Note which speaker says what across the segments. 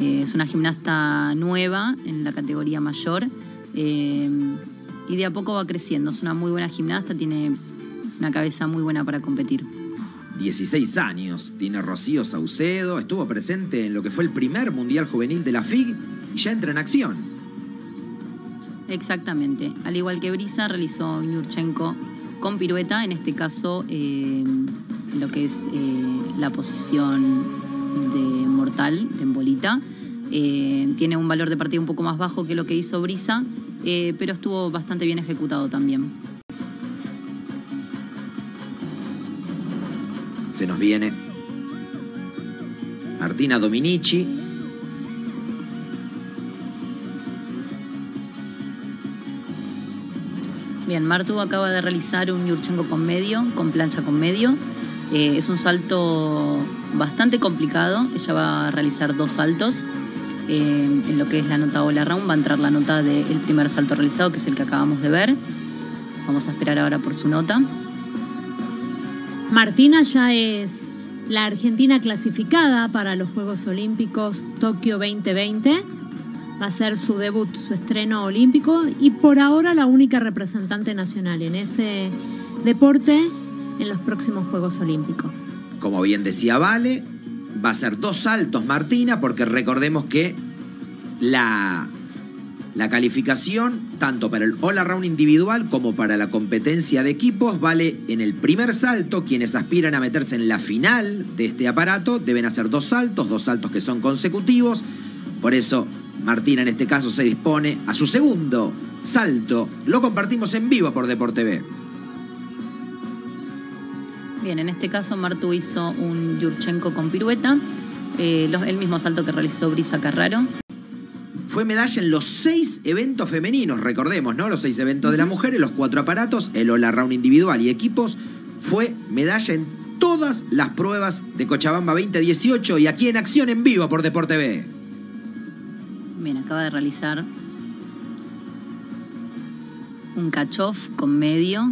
Speaker 1: Eh, es una gimnasta nueva en la categoría mayor eh, y de a poco va creciendo. Es una muy buena gimnasta, tiene una cabeza muy buena para competir.
Speaker 2: 16 años, tiene Rocío Saucedo, estuvo presente en lo que fue el primer Mundial Juvenil de la FIG y ya entra en acción.
Speaker 1: Exactamente, al igual que Brisa realizó Yurchenko con pirueta, en este caso eh, lo que es eh, la posición de mortal, de embolita. Eh, tiene un valor de partida un poco más bajo que lo que hizo Brisa, eh, pero estuvo bastante bien ejecutado también.
Speaker 2: Se nos viene Martina Dominici.
Speaker 1: Bien, Martu acaba de realizar un yurchenko con medio, con plancha con medio. Eh, es un salto bastante complicado. Ella va a realizar dos saltos. Eh, en lo que es la nota Ola Round va a entrar la nota del primer salto realizado, que es el que acabamos de ver. Vamos a esperar ahora por su nota.
Speaker 3: Martina ya es la Argentina clasificada para los Juegos Olímpicos Tokio 2020. Va a ser su debut, su estreno olímpico y por ahora la única representante nacional en ese deporte en los próximos Juegos Olímpicos
Speaker 2: como bien decía Vale, va a ser dos saltos Martina, porque recordemos que la, la calificación, tanto para el all-around individual como para la competencia de equipos, vale en el primer salto. Quienes aspiran a meterse en la final de este aparato deben hacer dos saltos, dos saltos que son consecutivos. Por eso Martina en este caso se dispone a su segundo salto. Lo compartimos en vivo por Deporte B.
Speaker 1: Bien, en este caso Martu hizo un Yurchenko con pirueta, eh, el mismo salto que realizó Brisa Carraro.
Speaker 2: Fue medalla en los seis eventos femeninos, recordemos, ¿no? Los seis eventos de la mujer, los cuatro aparatos, el Ola Round individual y equipos. Fue medalla en todas las pruebas de Cochabamba 2018 y aquí en acción en vivo por Deporte B.
Speaker 1: Bien, acaba de realizar un catch-off con medio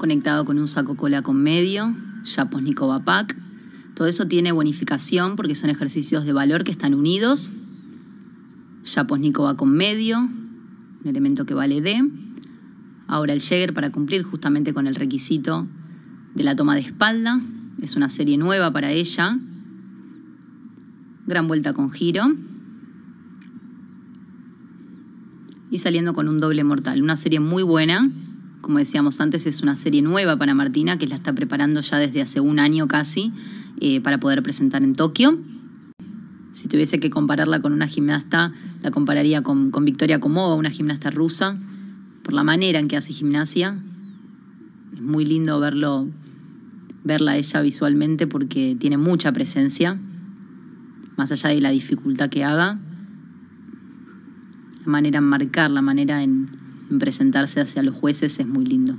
Speaker 1: conectado con un saco cola con medio, ya Yaposnikova pues Pack. Todo eso tiene bonificación porque son ejercicios de valor que están unidos. ya pues va con medio, un elemento que vale D. Ahora el Jäger para cumplir justamente con el requisito de la toma de espalda. Es una serie nueva para ella. Gran vuelta con giro. Y saliendo con un doble mortal. Una serie muy buena como decíamos antes, es una serie nueva para Martina, que la está preparando ya desde hace un año casi eh, para poder presentar en Tokio. Si tuviese que compararla con una gimnasta, la compararía con, con Victoria Komova, una gimnasta rusa, por la manera en que hace gimnasia. Es muy lindo verlo, verla ella visualmente porque tiene mucha presencia, más allá de la dificultad que haga. La manera en marcar, la manera en,
Speaker 3: presentarse
Speaker 1: hacia los jueces es muy lindo.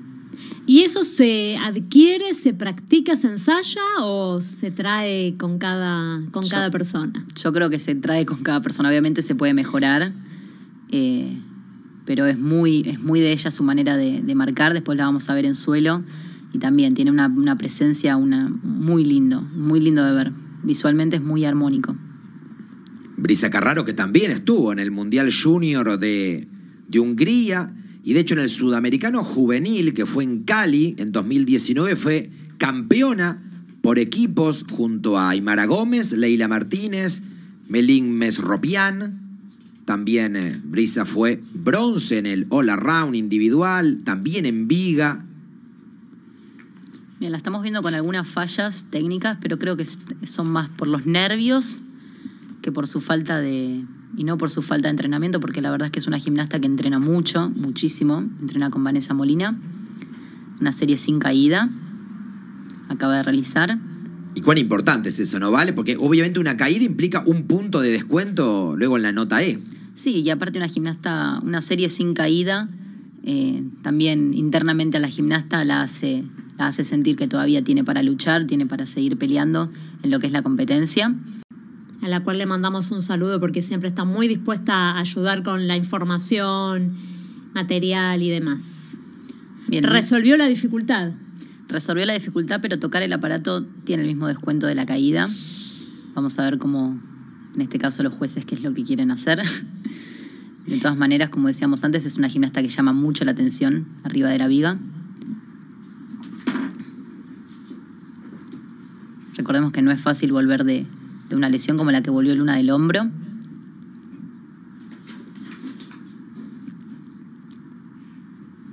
Speaker 3: ¿Y eso se adquiere, se practica, se ensaya o se trae con cada, con cada persona? Yo creo que se trae con cada persona. Obviamente se puede mejorar, eh, pero es muy,
Speaker 1: es muy de ella su manera de, marcar. Después la vamos a ver en suelo y también tiene una, presencia una, muy lindo, muy lindo de ver. Visualmente es muy armónico.
Speaker 2: Brisa Carraro, que también estuvo en el Mundial Junior de, de Hungría y de hecho en el Sudamericano Juvenil, que fue en Cali en 2019, fue campeona por equipos junto a Aymara Gómez, Leila Martínez, Melín Mesropián. También eh, Brisa fue bronce en el All Round individual, también en Viga.
Speaker 1: la estamos viendo con algunas fallas técnicas, pero creo que son más por los nervios que por su falta de, y no por su falta de entrenamiento, porque la verdad es que es una gimnasta que entrena mucho, muchísimo. Entrena con Vanessa Molina, una serie sin caída, acaba de realizar.
Speaker 2: ¿Y cuán importante es eso, no vale? Porque obviamente una caída implica un punto de descuento luego en la nota E.
Speaker 1: Sí, y aparte una gimnasta, una serie sin caída, eh, también internamente a la gimnasta la hace, la hace sentir que todavía tiene
Speaker 3: para luchar, tiene para
Speaker 1: seguir peleando en lo que es la competencia
Speaker 3: a la cual le mandamos un saludo porque siempre está muy dispuesta a ayudar con la información, material y demás. Bien. Resolvió la dificultad. Resolvió la dificultad,
Speaker 1: pero tocar el aparato tiene el mismo descuento de la caída. Vamos a ver cómo, en este caso, los jueces qué es lo que quieren hacer. De todas maneras, como decíamos antes, es una gimnasta que llama mucho la atención arriba de la viga. Recordemos que no es fácil volver de de una lesión como la que volvió Luna del hombro.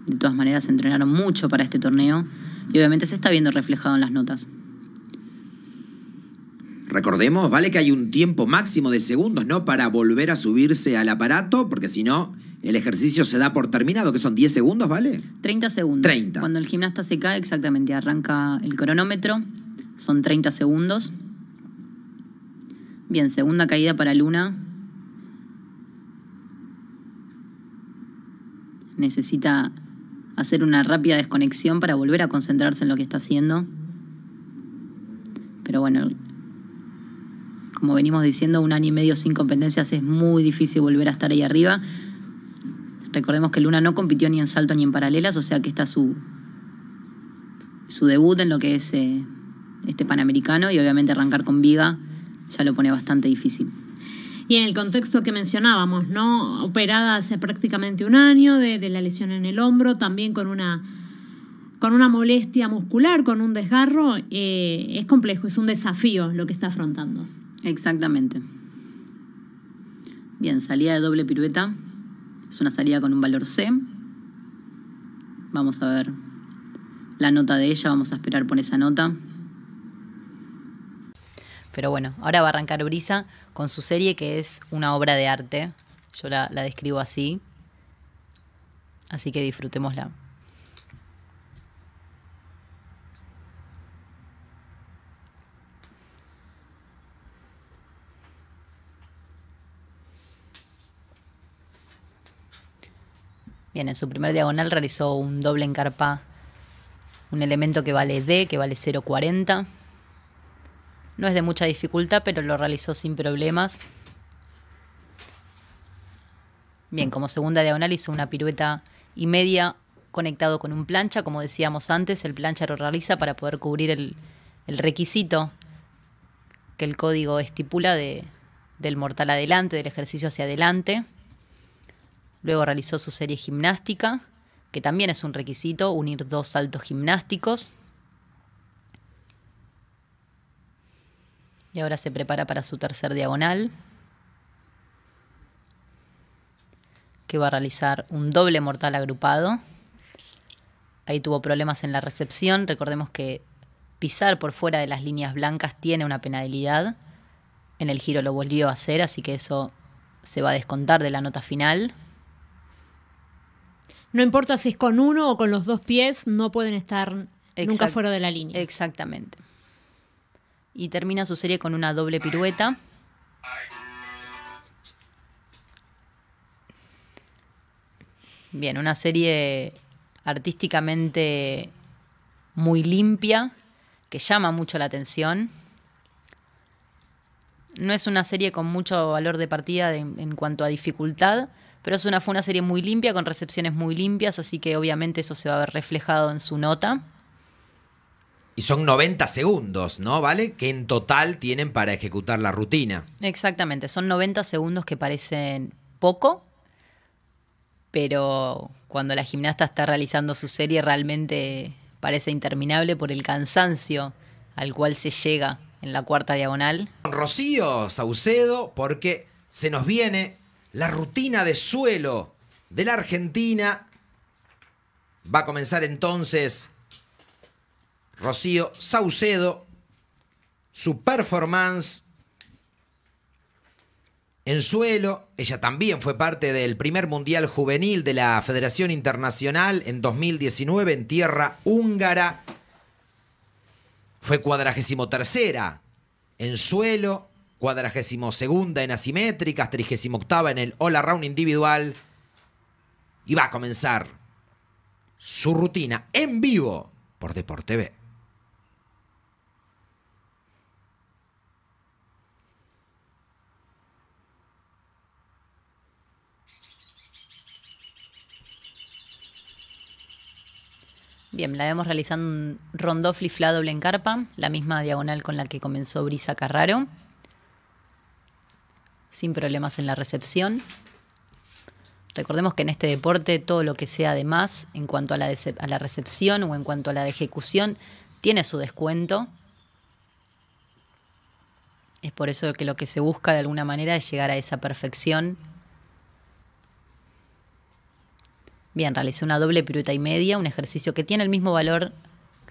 Speaker 1: De todas maneras, se entrenaron mucho para este torneo y obviamente se está viendo reflejado en las notas.
Speaker 2: Recordemos, vale que hay un tiempo máximo de segundos, ¿no? Para volver a subirse al aparato, porque si no, el ejercicio se da por terminado, que son 10 segundos, ¿vale?
Speaker 1: 30 segundos. 30. Cuando el gimnasta se cae, exactamente, arranca el cronómetro, son 30 segundos. Bien, segunda caída para Luna. Necesita hacer una rápida desconexión para volver a concentrarse en lo que está haciendo. Pero bueno, como venimos diciendo, un año y medio sin competencias es muy difícil volver a estar ahí arriba. Recordemos que Luna no compitió ni en salto ni en paralelas, o sea que está su, su debut en lo que es eh, este Panamericano y obviamente arrancar con Viga ya lo pone bastante difícil.
Speaker 3: Y en el contexto que mencionábamos, ¿no? Operada hace prácticamente un año de, la lesión en el hombro, también con una, con una molestia muscular, con un desgarro, eh, es complejo, es un desafío lo que está afrontando. Exactamente. Bien, salida
Speaker 1: de doble pirueta. Es una salida con un valor C. Vamos a ver la nota de ella, vamos a esperar por esa nota. Pero bueno, ahora va a arrancar Brisa con su serie que es una obra de arte. Yo la, describo así. Así que disfrutémosla. Bien, en su primer diagonal realizó un doble en un elemento que vale D, que vale 0,40. No es de mucha dificultad, pero lo realizó sin problemas. Bien, como segunda diagonal hizo una pirueta y media conectado con un plancha, como decíamos antes, el plancha lo realiza para poder cubrir el, el requisito que el código estipula de, del mortal adelante, del ejercicio hacia adelante. Luego realizó su serie gimnástica, que también es un requisito, unir dos saltos gimnásticos. y ahora se prepara para su tercer diagonal, que va a realizar un doble mortal agrupado. Ahí tuvo problemas en la recepción, recordemos que pisar por fuera de las líneas blancas tiene una penalidad, en el giro lo volvió a hacer, así que eso se va a descontar de la nota final.
Speaker 3: No importa si es con uno o con los dos pies, no pueden estar nunca fuera de la línea. Exactamente y termina su serie con una doble pirueta.
Speaker 1: Bien, una serie artísticamente muy limpia, que llama mucho la atención. No es una serie con mucho valor de partida en cuanto a dificultad, pero es una, fue una serie muy limpia, con recepciones muy limpias, así que obviamente eso se va a ver reflejado en su nota.
Speaker 2: Y son 90 segundos, ¿no? ¿Vale? Que en total tienen para ejecutar la rutina.
Speaker 1: Exactamente, son 90 segundos que parecen poco, pero cuando la gimnasta está realizando su serie realmente parece interminable por el cansancio al cual se llega en la cuarta diagonal.
Speaker 2: Con Rocío Saucedo, porque se nos viene la rutina de suelo de la Argentina. Va a comenzar entonces Rocío Saucedo, su performance en suelo. Ella también fue parte del primer Mundial Juvenil de la Federación Internacional en 2019 en tierra húngara. Fue cuadragésimo tercera en suelo, cuadragésimo segunda en asimétricas, trigésimo octava en el all around individual. Y va a comenzar su rutina en vivo por Deporte B.
Speaker 1: Bien, la vemos realizando un rondó fliflado en carpa, la misma diagonal con la que comenzó Brisa Carraro. Sin problemas en la recepción. Recordemos que en este deporte todo lo que sea de más en cuanto a la, a la recepción o en cuanto a la ejecución tiene su descuento. Es por eso que lo que se busca de alguna manera es llegar a esa perfección Bien, realicé una doble pirueta y media, un ejercicio que tiene el mismo valor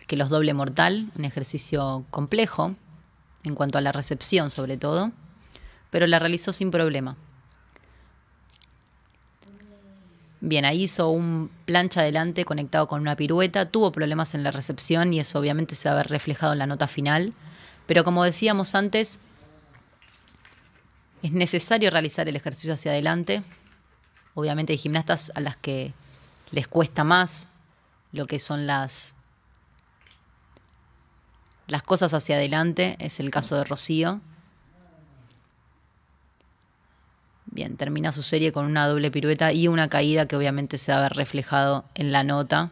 Speaker 1: que los doble mortal, un ejercicio complejo en cuanto a la recepción sobre todo, pero la realizó sin problema. Bien, ahí hizo un plancha adelante conectado con una pirueta, tuvo problemas en la recepción y eso obviamente se va a ver reflejado en la nota final, pero como decíamos antes, es necesario realizar el ejercicio hacia adelante. Obviamente hay gimnastas a las que les cuesta más lo que son las, las cosas hacia adelante, es el caso de Rocío. Bien, termina su serie con una doble pirueta y una caída que obviamente se va a reflejado en la nota.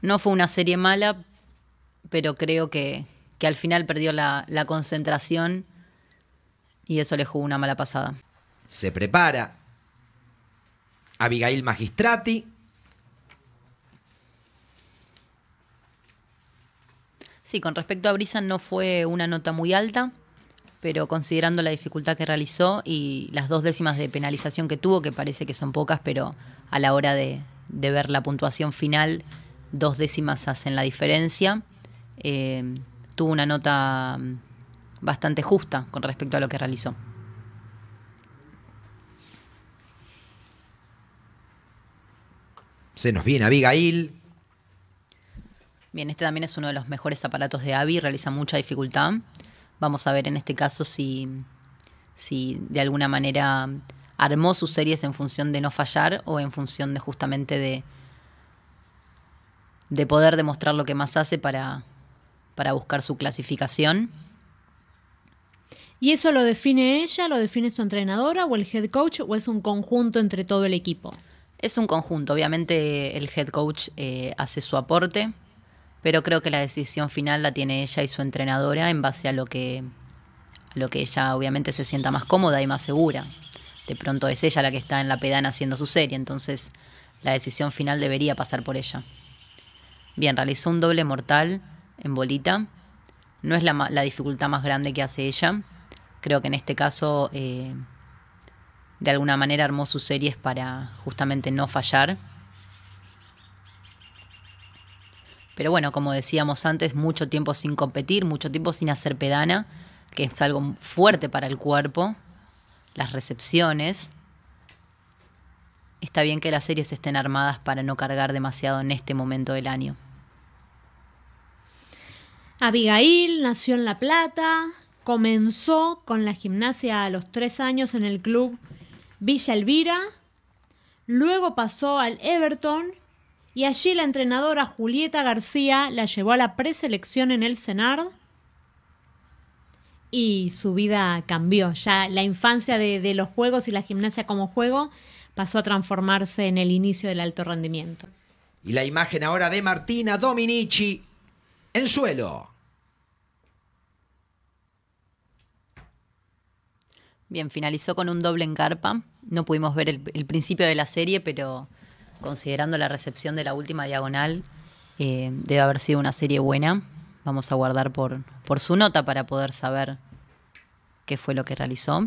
Speaker 1: No fue una serie mala, pero creo que, al final perdió la, la concentración y eso le jugó una mala pasada. Se prepara
Speaker 2: Abigail Magistrati.
Speaker 1: Sí, con respecto a Brisa no fue una nota muy alta, pero considerando la dificultad que realizó y las dos décimas de penalización que tuvo, que parece que son pocas, pero a la hora de, ver la puntuación final, dos décimas hacen la diferencia. Eh, tuvo una nota mm, bastante justa con respecto a lo que realizó.
Speaker 2: Se nos viene Abigail.
Speaker 1: Bien, este también es uno de los mejores aparatos de AVI, realiza mucha dificultad. Vamos a ver en este caso si, de alguna manera armó sus series en función de no fallar o en función de justamente de, de poder
Speaker 3: demostrar lo que más hace para buscar su clasificación. ¿Y eso lo define ella, lo define su entrenadora o el head coach o es un conjunto entre todo el equipo?
Speaker 1: Es un conjunto, obviamente el head coach eh, hace su aporte, pero creo que la decisión final la tiene ella y su entrenadora en base a lo que, lo que ella obviamente se sienta más cómoda y más segura. De pronto es ella la que está en la pedana haciendo su serie, entonces la decisión final debería pasar por ella. Bien, realizó un doble mortal en bolita. No es la, dificultad más grande que hace ella. Creo que en este caso eh, de alguna manera armó sus series para justamente no fallar. Pero bueno, como decíamos antes, mucho tiempo sin competir, mucho tiempo sin hacer pedana, que es algo fuerte para el cuerpo, las recepciones. Está bien que las series estén armadas para no cargar demasiado en este momento del año.
Speaker 3: Abigail nació en La Plata, comenzó con la gimnasia a los tres años en el club Villa Elvira, luego pasó al Everton y allí la entrenadora Julieta García la llevó a la preselección en el Senard y su vida cambió. Ya la infancia de, de, los juegos y la gimnasia como juego pasó a transformarse en el inicio del alto rendimiento. Y la imagen ahora de Martina Dominici en suelo.
Speaker 1: Bien, finalizó con un doble en carpa. No pudimos ver el, principio de la serie, pero considerando la recepción de la última diagonal, eh, debe haber sido una serie buena. Vamos a guardar por, por su nota para poder saber qué fue lo que realizó.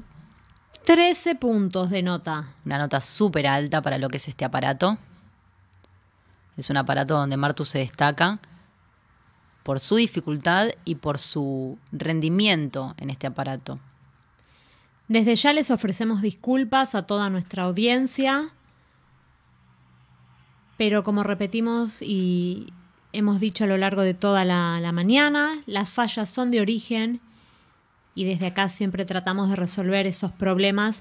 Speaker 3: 13 puntos de nota.
Speaker 1: Una nota súper alta para lo que es este aparato. Es un aparato donde Martu se destaca
Speaker 3: por su dificultad y por su rendimiento en este aparato. Desde ya les ofrecemos disculpas a toda nuestra audiencia, pero como repetimos y hemos dicho a lo largo de toda la, mañana, las fallas son de origen y desde acá siempre tratamos de resolver esos problemas